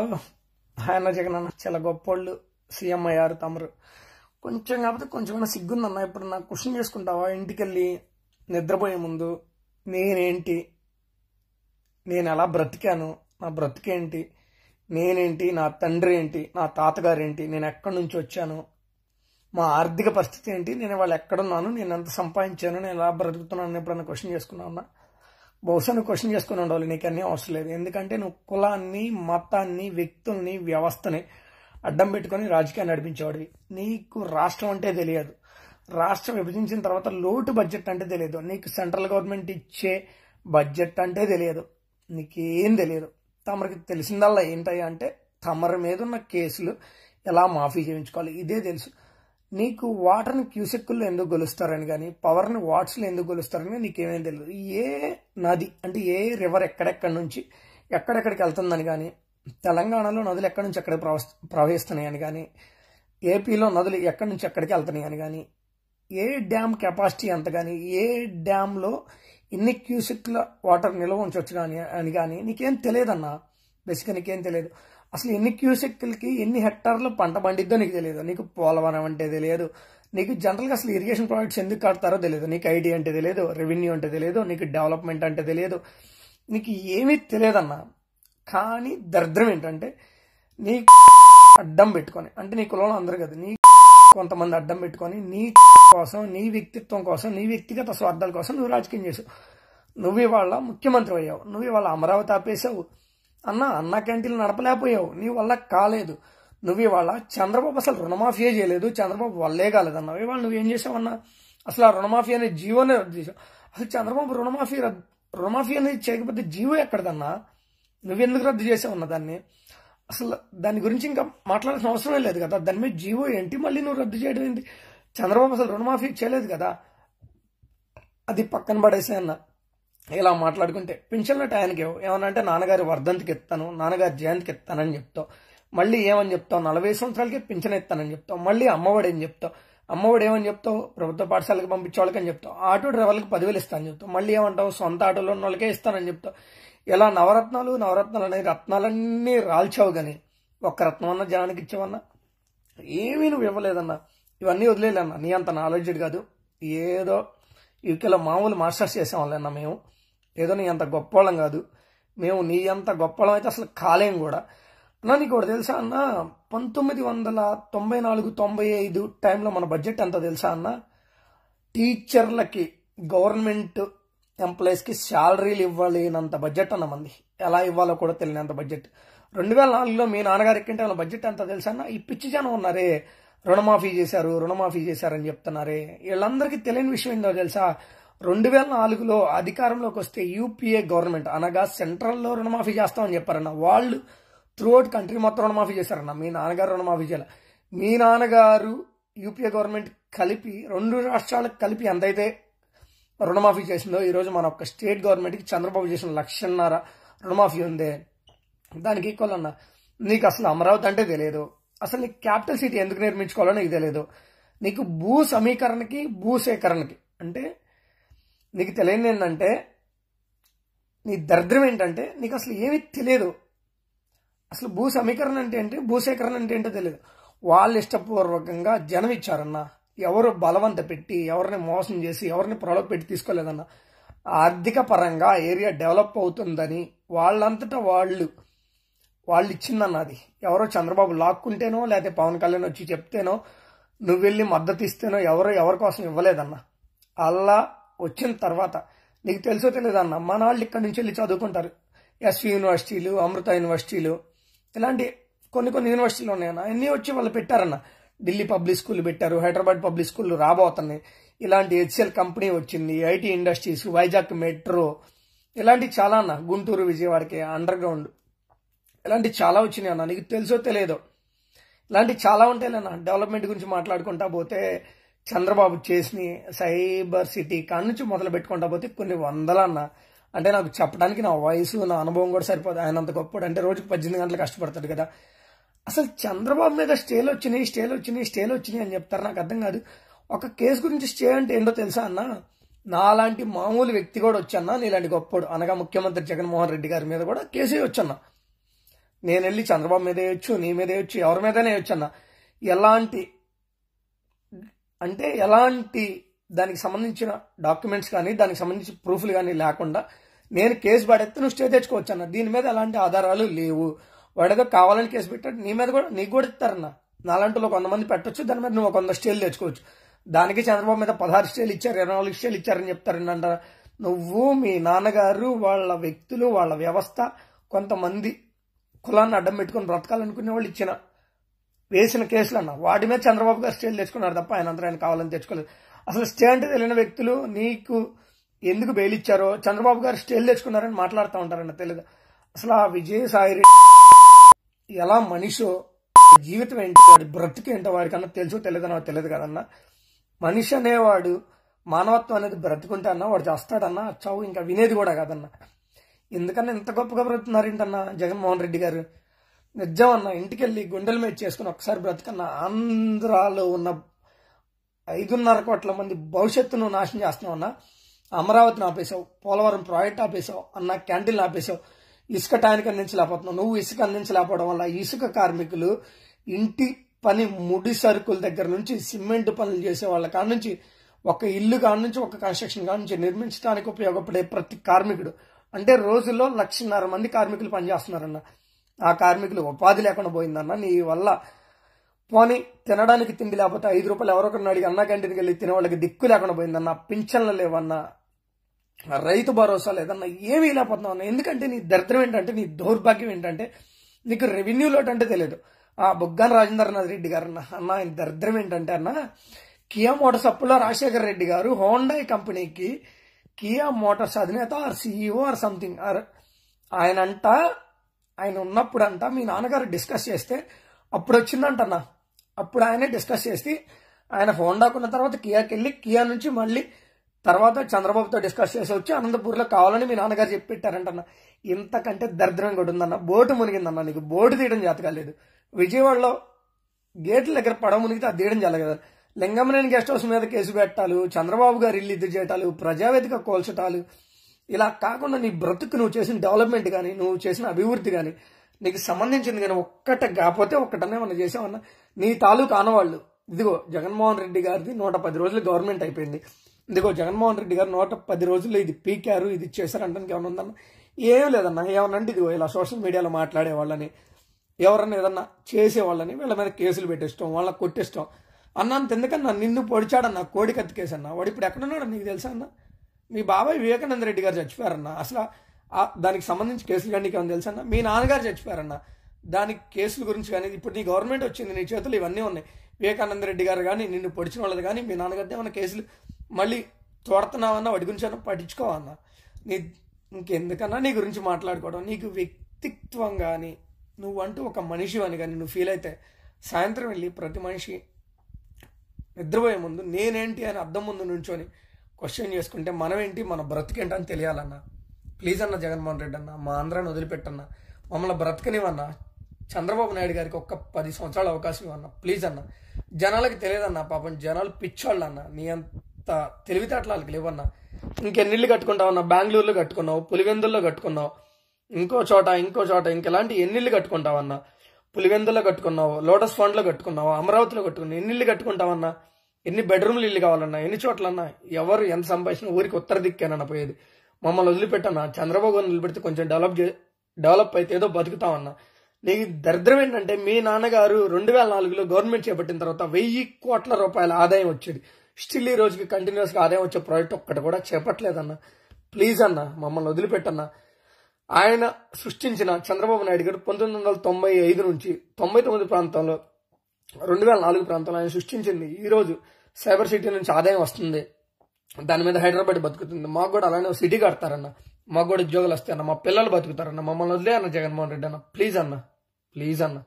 అసలు ఆయన జగన్ అన్న చాలా వాళ్ళు సీఎం అయ్యారు తమరు కొంచెం కాకపోతే కొంచెం అన్న ఇప్పుడు నాకు క్వశ్చన్ చేసుకుంటావా ఇంటికెళ్ళి నిద్రపోయే ముందు నేనేంటి నేను ఎలా బ్రతికాను నా బ్రతికేంటి నేనేంటి నా తండ్రి ఏంటి నా తాతగారు ఏంటి నేను ఎక్కడి నుంచి వచ్చాను మా ఆర్థిక పరిస్థితి ఏంటి నేను వాళ్ళు ఎక్కడున్నాను నేను ఎంత సంపాదించాను నేను ఎలా బ్రతుకుతున్నాను ఎప్పుడన్నా క్వశ్చన్ చేసుకున్నా ఉన్నా బహుశా నువ్వు క్వశ్చన్ చేసుకుని ఉండాలి నీకు అన్నీ అవసరం లేదు ఎందుకంటే నువ్వు కులాన్ని మతాన్ని వ్యక్తుల్ని వ్యవస్థని అడ్డం పెట్టుకొని రాజకీయాన్ని నడిపించేవాడివి నీకు రాష్ట్రం అంటే తెలియదు రాష్ట్రం విభజించిన తర్వాత లోటు బడ్జెట్ అంటే తెలియదు నీకు సెంట్రల్ గవర్నమెంట్ ఇచ్చే బడ్జెట్ అంటే తెలియదు నీకేం తెలియదు తమరికి తెలిసిందల్లా ఏంటంటే అంటే తమరి మీద ఉన్న కేసులు ఎలా మాఫీ చేయించుకోవాలి ఇదే తెలుసు నీకు వాటర్ని క్యూసెక్కుల్లో ఎందుకు గొలుస్తారని కానీ పవర్ని వాట్స్లో ఎందుకు నీకు నీకేమేం తెలియదు ఏ నది అంటే ఏ రివర్ ఎక్కడెక్కడి నుంచి ఎక్కడెక్కడికి వెళ్తుందని కానీ తెలంగాణలో నదులు ఎక్కడి నుంచి ఎక్కడ ప్రవహిస్తున్నాయని కానీ ఏపీలో నదులు ఎక్కడి నుంచి ఎక్కడికి వెళ్తున్నాయని కానీ ఏ డ్యామ్ కెపాసిటీ ఎంత కానీ ఏ డ్యామ్లో ఎన్ని క్యూసెక్ల వాటర్ నిల్వ ఉంచవచ్చు కానీ అని కానీ నీకేం తెలియదన్నా బేసిక్గా నీకేం తెలియదు అసలు ఎన్ని క్యూసెక్కులకి ఎన్ని హెక్టార్లు పంట పండిద్దో నీకు తెలియదు నీకు పోలవరం అంటే తెలియదు నీకు జనరల్గా అసలు ఇరిగేషన్ ప్రాజెక్ట్స్ ఎందుకు కడతారో తెలియదు నీకు ఐడి అంటే తెలియదు రెవెన్యూ అంటే తెలియదు నీకు డెవలప్మెంట్ అంటే తెలియదు నీకు ఏమీ తెలియదన్నా కానీ దరిద్రం ఏంటంటే నీ అడ్డం పెట్టుకొని అంటే నీ కులంలో అందరు కదా నీ కొంతమంది అడ్డం పెట్టుకొని నీ కోసం నీ వ్యక్తిత్వం కోసం నీ వ్యక్తిగత స్వార్థాల కోసం నువ్వు రాజకీయం చేసావు నువ్వు ఇవాళ ముఖ్యమంత్రి అయ్యావు నువ్వు ఇవాళ అమరావతి ఆపేసావు అన్న అన్న క్యాంటీన్లు నడపలేకపోయావు నీ వల్ల కాలేదు నువ్వు ఇవాళ చంద్రబాబు అసలు రుణమాఫీ చేయలేదు చంద్రబాబు వల్లే కాలేదన్నావు ఇవాళ నువ్వేం చేసావన్నా అసలు ఆ రుణమాఫీ అనే జీవోనే రద్దు చేసావు అసలు చంద్రబాబు రుణమాఫీ రుణమాఫీ అనేది చేయకపోతే జీవో ఎక్కడదన్నా నువ్వెందుకు రద్దు చేసావన్న దాన్ని అసలు దాని గురించి ఇంకా మాట్లాడాల్సిన అవసరమే లేదు కదా దాని మీద జీవో ఏంటి మళ్ళీ నువ్వు రద్దు చేయడం ఏంటి చంద్రబాబు అసలు రుణమాఫీ చేయలేదు కదా అది పక్కన పడేసే అన్న ఇలా మాట్లాడుకుంటే పింఛన్ల టయానికి ఏమన్నా అంటే నాన్నగారి వర్ధంతికి ఇస్తాను నాన్నగారి జయంతికి ఇస్తానని చెప్తావు మళ్ళీ ఏమని చెప్తావు నలభై సంవత్సరాలకి పింఛన్ ఇస్తానని చెప్తావు మళ్ళీ అమ్మఒడి అని చెప్తావు అమ్మఒడి ఏమని చెప్తావు ప్రభుత్వ పాఠశాలకు పంపించే వాళ్ళకని చెప్తావు ఆటో డ్రైవర్లకు పదివేలు ఇస్తానని చెప్తావు మళ్ళీ ఏమంటావు సొంత ఆటోలో ఉన్న వాళ్ళకే ఇస్తానని చెప్తావు ఇలా నవరత్నాలు నవరత్నాలు అనే రత్నాలన్నీ రాల్చావు కానీ ఒక్క రత్నం అన్న జనానికి ఇచ్చావన్నా ఏమీ నువ్వు ఇవ్వలేదన్నా ఇవన్నీ వదిలేదన్నా నీ అంత నాలెడ్జ్డ్ కాదు ఏదో ఇవికెలా మామూలు మాస్టర్స్ చేసేవాళ్ళన్నా మేము ఏదో నీ అంత గొప్పవాళ్ళం కాదు మేము నీ అంత గొప్పవాళ్ళం అయితే అసలు కాలేం కూడా అన్నా నీకు ఒకటి తెలుసా అన్న పంతొమ్మిది వందల తొంభై నాలుగు తొంభై ఐదు టైంలో మన బడ్జెట్ ఎంత తెలుసా అన్న టీచర్లకి గవర్నమెంట్ ఎంప్లాయీస్కి శాలరీలు ఇవ్వలేనంత బడ్జెట్ అన్న మంది ఎలా ఇవ్వాలో కూడా తెలియనంత బడ్జెట్ రెండు వేల నాలుగులో మీ నాన్నగారు ఎక్కింటే వాళ్ళ బడ్జెట్ ఎంత తెలుసా అన్న ఈ పిచ్చి జనం ఉన్నారే రుణమాఫీ చేశారు రుణమాఫీ చేశారని చెప్తున్నారే వీళ్ళందరికీ తెలియని విషయం ఏంటో తెలుసా రెండు వేల నాలుగులో అధికారంలోకి వస్తే యూపీఏ గవర్నమెంట్ అనగా సెంట్రల్లో రుణమాఫీ చేస్తామని చెప్పారన్న వాళ్ళు త్రూఅవుట్ కంట్రీ మొత్తం రుణమాఫీ చేశారన్న మీ నాన్నగారు రుణమాఫీ చేయాలి మీ నాన్నగారు యూపీఏ గవర్నమెంట్ కలిపి రెండు రాష్ట్రాలకు కలిపి ఎంతైతే రుణమాఫీ చేసిందో ఈరోజు మన ఒక స్టేట్ గవర్నమెంట్కి చంద్రబాబు చేసిన లక్షన్నర రుణమాఫీ ఉంది దానికి ఈక్వల్ అన్న నీకు అసలు అమరావతి అంటే తెలియదు అసలు నీకు క్యాపిటల్ సిటీ ఎందుకు నిర్మించుకోవాలో నీకు తెలియదు నీకు భూ సమీకరణకి భూ సేకరణకి అంటే నీకు తెలియని ఏంటంటే నీ దరిద్రం ఏంటంటే నీకు అసలు ఏమీ తెలియదు అసలు భూ సమీకరణ అంటే ఏంటి భూసేకరణ అంటే ఏంటో తెలియదు వాళ్ళు ఇష్టపూర్వకంగా జనం ఇచ్చారన్న ఎవరు బలవంత పెట్టి ఎవరిని మోసం చేసి ఎవరిని ప్రలోభ పెట్టి తీసుకోలేదన్న ఆర్థిక పరంగా ఏరియా డెవలప్ అవుతుందని వాళ్ళంతటా వాళ్ళు వాళ్ళు ఇచ్చిందన్న అది ఎవరో చంద్రబాబు లాక్కుంటేనో లేకపోతే పవన్ కళ్యాణ్ వచ్చి చెప్తేనో నువ్వు వెళ్ళి మద్దతు ఇస్తేనో ఎవరో ఎవరి కోసం ఇవ్వలేదన్న అలా వచ్చిన తర్వాత నీకు తెలుసో తెలియదన్న మన వాళ్ళు ఇక్కడి నుంచి వెళ్ళి చదువుకుంటారు ఎస్వి యూనివర్సిటీలు అమృత యూనివర్సిటీలు ఇలాంటి కొన్ని కొన్ని యూనివర్సిటీలు ఉన్నాయన్న అన్నీ వచ్చి వాళ్ళు పెట్టారన్న ఢిల్లీ పబ్లిక్ స్కూల్ పెట్టారు హైదరాబాద్ పబ్లిక్ స్కూల్ రాబోతున్నాయి ఇలాంటి హెచ్సిఎల్ కంపెనీ వచ్చింది ఐటీ ఇండస్ట్రీస్ వైజాగ్ మెట్రో ఇలాంటి చాలా అన్న గుంటూరు విజయవాడకి అండర్ గ్రౌండ్ ఇలాంటి చాలా వచ్చినాయి అన్న నీకు తెలుసో తెలియదు ఇలాంటి చాలా ఉంటాయి అన్న డెవలప్మెంట్ గురించి మాట్లాడుకుంటా పోతే చంద్రబాబు చేసిన సైబర్ సిటీ కాడ నుంచి మొదలు పెట్టుకుంటా పోతే కొన్ని వందలన్న అంటే నాకు చెప్పడానికి నా వయసు నా అనుభవం కూడా సరిపోదు ఆయన అంత గొప్పడు అంటే రోజుకు పద్దెనిమిది గంటలు కష్టపడతాడు కదా అసలు చంద్రబాబు మీద స్టేలు వచ్చినాయి స్టేలు వచ్చినాయి స్టేలు వచ్చినాయి అని చెప్తారు నాకు అర్థం కాదు ఒక కేసు గురించి స్టే అంటే ఏంటో తెలుసా అన్న నాలాంటి మామూలు వ్యక్తి కూడా వచ్చన్నా నీలాంటి గొప్పడు అనగా ముఖ్యమంత్రి జగన్మోహన్ రెడ్డి గారి మీద కూడా కేసే వచ్చన్నా నేను వెళ్ళి చంద్రబాబు మీద వేయొచ్చు నీ మీద వేయొచ్చు ఎవరి మీదనే వేయొచ్చు అన్న ఎలాంటి అంటే ఎలాంటి దానికి సంబంధించిన డాక్యుమెంట్స్ కానీ దానికి సంబంధించిన ప్రూఫ్లు కానీ లేకుండా నేను కేసు పడేస్తే నువ్వు స్టే తెచ్చుకోవచ్చు అన్న దీని మీద ఎలాంటి ఆధారాలు లేవు వాడేదో కావాలని కేసు పెట్టాడు నీ మీద కూడా నీకు కూడా ఇస్తారన్న నాలాంటిలో కొంతమంది పెట్టొచ్చు దాని మీద నువ్వు కొంత స్టేలు తెచ్చుకోవచ్చు దానికి చంద్రబాబు మీద పదహారు స్టేలు ఇచ్చారు ఇరవై నాలుగు స్టేలు ఇచ్చారని చెప్తారంట నువ్వు మీ నాన్నగారు వాళ్ళ వ్యక్తులు వాళ్ళ వ్యవస్థ కొంతమంది కులాన్ని అడ్డం పెట్టుకొని బ్రతకాలనుకునే వాళ్ళు ఇచ్చిన వేసిన కేసులు అన్న వాటి మీద చంద్రబాబు గారు స్టేలు తెచ్చుకున్నారు తప్ప ఆయన అందరూ ఆయన కావాలని తెచ్చుకోలేదు అసలు స్టే అంటే తెలియని వ్యక్తులు నీకు ఎందుకు బెయిల్ ఇచ్చారో చంద్రబాబు గారు స్టేలు తెచ్చుకున్నారని మాట్లాడుతూ ఉంటారన్న తెలియదు అసలు ఆ విజయసాయి రెడ్డి ఎలా మనిషో జీవితం ఏంటి వాడి బ్రతుకు ఏంటో వాడికన్నా తెలుసు తెలియదు నాకు తెలియదు కదన్న మనిషి అనేవాడు మానవత్వం అనేది బ్రతుకుంటే అన్న వాడు చేస్తాడన్న చావు ఇంకా వినేది కూడా కాదన్న ఎందుకన్నా ఇంత గొప్పగా బ్రతున్నారు ఏంటన్నా జగన్మోహన్ రెడ్డి గారు నిజం అన్న ఇంటికెళ్ళి గుండెల మీద చేసుకుని ఒకసారి బ్రతకన్న ఆంధ్రాలో ఉన్న ఐదున్నర కోట్ల మంది భవిష్యత్తును నాశనం చేస్తున్నావు అన్న అమరావతిని ఆపేశావు పోలవరం ప్రాజెక్ట్ ఆపేశావు అన్న క్యాంటీన్ ఆపేశావు ఇసుక టైంకి అందించలేకపోతున్నావు నువ్వు ఇసుక అందించలేకపోవడం వల్ల ఇసుక కార్మికులు ఇంటి పని ముడి సరుకుల దగ్గర నుంచి సిమెంట్ పనులు చేసే వాళ్ళ కాడ నుంచి ఒక ఇల్లు కాడ నుంచి ఒక కన్స్ట్రక్షన్ కాడ నుంచి నిర్మించడానికి ఉపయోగపడే ప్రతి కార్మికుడు అంటే రోజుల్లో లక్షన్నర మంది కార్మికులు పనిచేస్తున్నారన్న ఆ కార్మికులు ఉపాధి లేకుండా పోయిందన్న నీ వల్ల పోని తినడానికి తిండి లేకపోతే ఐదు రూపాయలు ఎవరొకరిని అడిగి అన్న క్యాంటీన్కి వెళ్ళి తినేవాళ్ళకి దిక్కు లేకుండా పోయిందన్న పింఛన్లు లేవన్నా రైతు భరోసా లేదన్నా ఏమీ లేకపోతున్నావు ఎందుకంటే నీ దరిద్రం ఏంటంటే నీ దౌర్భాగ్యం ఏంటంటే నీకు రెవెన్యూ లోటు అంటే తెలియదు ఆ బుగ్గాన రాజేంద్రనాథ్ రెడ్డి గారు అన్న అన్న ఆయన దరిద్రం ఏంటంటే అన్న కియా మోటార్స్ అప్పుల్లో రాజశేఖర రెడ్డి గారు హోండాయ్ కంపెనీకి కియా మోటార్స్ అధినేత or CEO or something or ఆయన అంట ఆయన ఉన్నప్పుడంతా మీ నాన్నగారు డిస్కస్ చేస్తే అప్పుడు వచ్చిందంటన్నా అప్పుడు ఆయనే డిస్కస్ చేసి ఆయన హోండాకున్న తర్వాత కియాకి వెళ్ళి కియా నుంచి మళ్ళీ తర్వాత చంద్రబాబుతో డిస్కస్ చేసి వచ్చి అనంతపూర్లో కావాలని మీ నాన్నగారు చెప్పి పెట్టారంటన్న ఇంతకంటే దరిద్రం కూడా ఉందన్న బోటు మునిగిందన్న నీకు బోటు తీయడం జాతకాలేదు విజయవాడలో గేట్ల దగ్గర పడవ మునిగితే అది తీయడం జరగదు లింగమనేని గెస్ట్ హౌస్ మీద కేసు పెట్టాలు చంద్రబాబు గారు ఇల్లు ఇది చేయటాలు ప్రజావేదిక కోల్చటాలు ఇలా కాకుండా నీ బ్రతుకు నువ్వు చేసిన డెవలప్మెంట్ కానీ నువ్వు చేసిన అభివృద్ధి కానీ నీకు సంబంధించింది కానీ ఒక్కట కాకపోతే ఒక్కటనే మనం చేసామన్నా నీ తాలూకు ఆనవాళ్ళు ఇదిగో జగన్మోహన్ రెడ్డి గారిది నూట పది రోజులు గవర్నమెంట్ అయిపోయింది ఇదిగో జగన్మోహన్ రెడ్డి గారు నూట పది రోజులు ఇది పీకారు ఇది చేశారు అంటానికి ఏమైనా ఉందన్న ఏం లేదన్న ఏమన్నా అంటే ఇదిగో ఇలా సోషల్ మీడియాలో మాట్లాడే వాళ్ళని ఎవరన్నా ఏదన్నా చేసేవాళ్ళని వీళ్ళ మీద కేసులు పెట్టేస్తాం వాళ్ళని కొట్టేస్తాం అన్నంత ఎందుకన్నా నిన్ను పొడిచాడన్న కోడి కత్తికేసన్న వాడు ఇప్పుడు ఉన్నాడు నీకు తెలుసా అన్న మీ బాబాయ్ వివేకానంద రెడ్డి గారు చచ్చిపోయారన్న అసలు దానికి సంబంధించి కేసులు కానీ నీకు ఏమైనా తెలుసన్న మీ నాన్నగారు చచ్చిపోయారన్న దానికి కేసుల గురించి కానీ ఇప్పుడు నీ గవర్నమెంట్ వచ్చింది నీ చేతులు ఇవన్నీ ఉన్నాయి వివేకానంద రెడ్డి గారు కానీ నిన్ను పొడిచిన వాళ్ళది కానీ మీ నాన్నగారి ఏమైనా కేసులు మళ్ళీ తోడుతున్నావన్నా వాటి గురించి అయినా పట్టించుకోవన్నా నీ ఇంకెందుకన్నా నీ గురించి మాట్లాడుకోవడం నీకు వ్యక్తిత్వం కానీ నువ్వంటూ ఒక మనిషి అని కానీ నువ్వు ఫీల్ అయితే సాయంత్రం వెళ్ళి ప్రతి మనిషి నిద్రపోయే ముందు నేనేంటి అని అర్థం ముందు నుంచొని క్వశ్చన్ చేసుకుంటే మనం ఏంటి మన బ్రతికేంటి అని తెలియాలన్నా ప్లీజ్ అన్న జగన్మోహన్ రెడ్డి అన్న మా ఆంధ్రాన్ని వదిలిపెట్టన్న మమ్మల్ని బ్రతకనివన్నా చంద్రబాబు నాయుడు గారికి ఒక్క పది సంవత్సరాల అవకాశం ఇవ్వన్న ప్లీజ్ అన్న జనాలకు తెలియదన్న పాపం జనాలు పిచ్చోళ్ళు అన్న నీ అంత తెలివితేటలు వాళ్ళకి లేవన్నా ఇంకెన్నిళ్ళు కట్టుకుంటావన్నా బెంగళూరులో కట్టుకున్నావు పులివెందుల్లో కట్టుకున్నావు ఇంకో చోట ఇంకో చోట ఇంకెలాంటి ఎన్నిళ్ళు కట్టుకుంటావన్నా పులివెందులో కట్టుకున్నావు లోటస్ ఫండ్లో కట్టుకున్నావు అమరావతిలో కట్టుకున్నావు ఎన్నిళ్ళు కట్టుకుంటావన్నా ఎన్ని బెడ్రూమ్లు ఇల్లు కావాలన్నా ఎన్ని చోట్లన్నా ఎవరు ఎంత సంపాదించినా ఊరికి ఉత్తర దిక్కేనన్న పోయేది మమ్మల్ని వదిలిపెట్టన్నా చంద్రబాబు నిలబెడితే కొంచెం డెవలప్ డెవలప్ అయితే ఏదో బతుకుతామన్నా నీకు దరిద్రం ఏంటంటే మీ నాన్నగారు రెండు వేల నాలుగులో గవర్నమెంట్ చేపట్టిన తర్వాత వెయ్యి కోట్ల రూపాయల ఆదాయం వచ్చేది స్టిల్ ఈ రోజుకి కంటిన్యూస్గా ఆదాయం వచ్చే ప్రాజెక్ట్ ఒక్కటి కూడా చేపట్టలేదన్న ప్లీజ్ అన్న మమ్మల్ని వదిలిపెట్టన్నా ఆయన సృష్టించిన చంద్రబాబు నాయుడు గారు పంతొమ్మిది వందల తొంభై ఐదు నుంచి తొంభై తొమ్మిది ప్రాంతంలో రెండు వేల నాలుగు ప్రాంతంలో ఆయన సృష్టించింది ఈరోజు సైబర్ సిటీ నుంచి ఆదాయం వస్తుంది దాని మీద హైదరాబాద్ బతుకుతుంది మాకు కూడా అలానే సిటీ కడతారన్న మాకు కూడా ఉద్యోగాలు వస్తాయన్న మా పిల్లలు బతుకుతారన్న మమ్మల్ని వదిలే అన్న జగన్మోహన్ రెడ్డి అన్న ప్లీజ్ అన్న ప్లీజ్ అన్న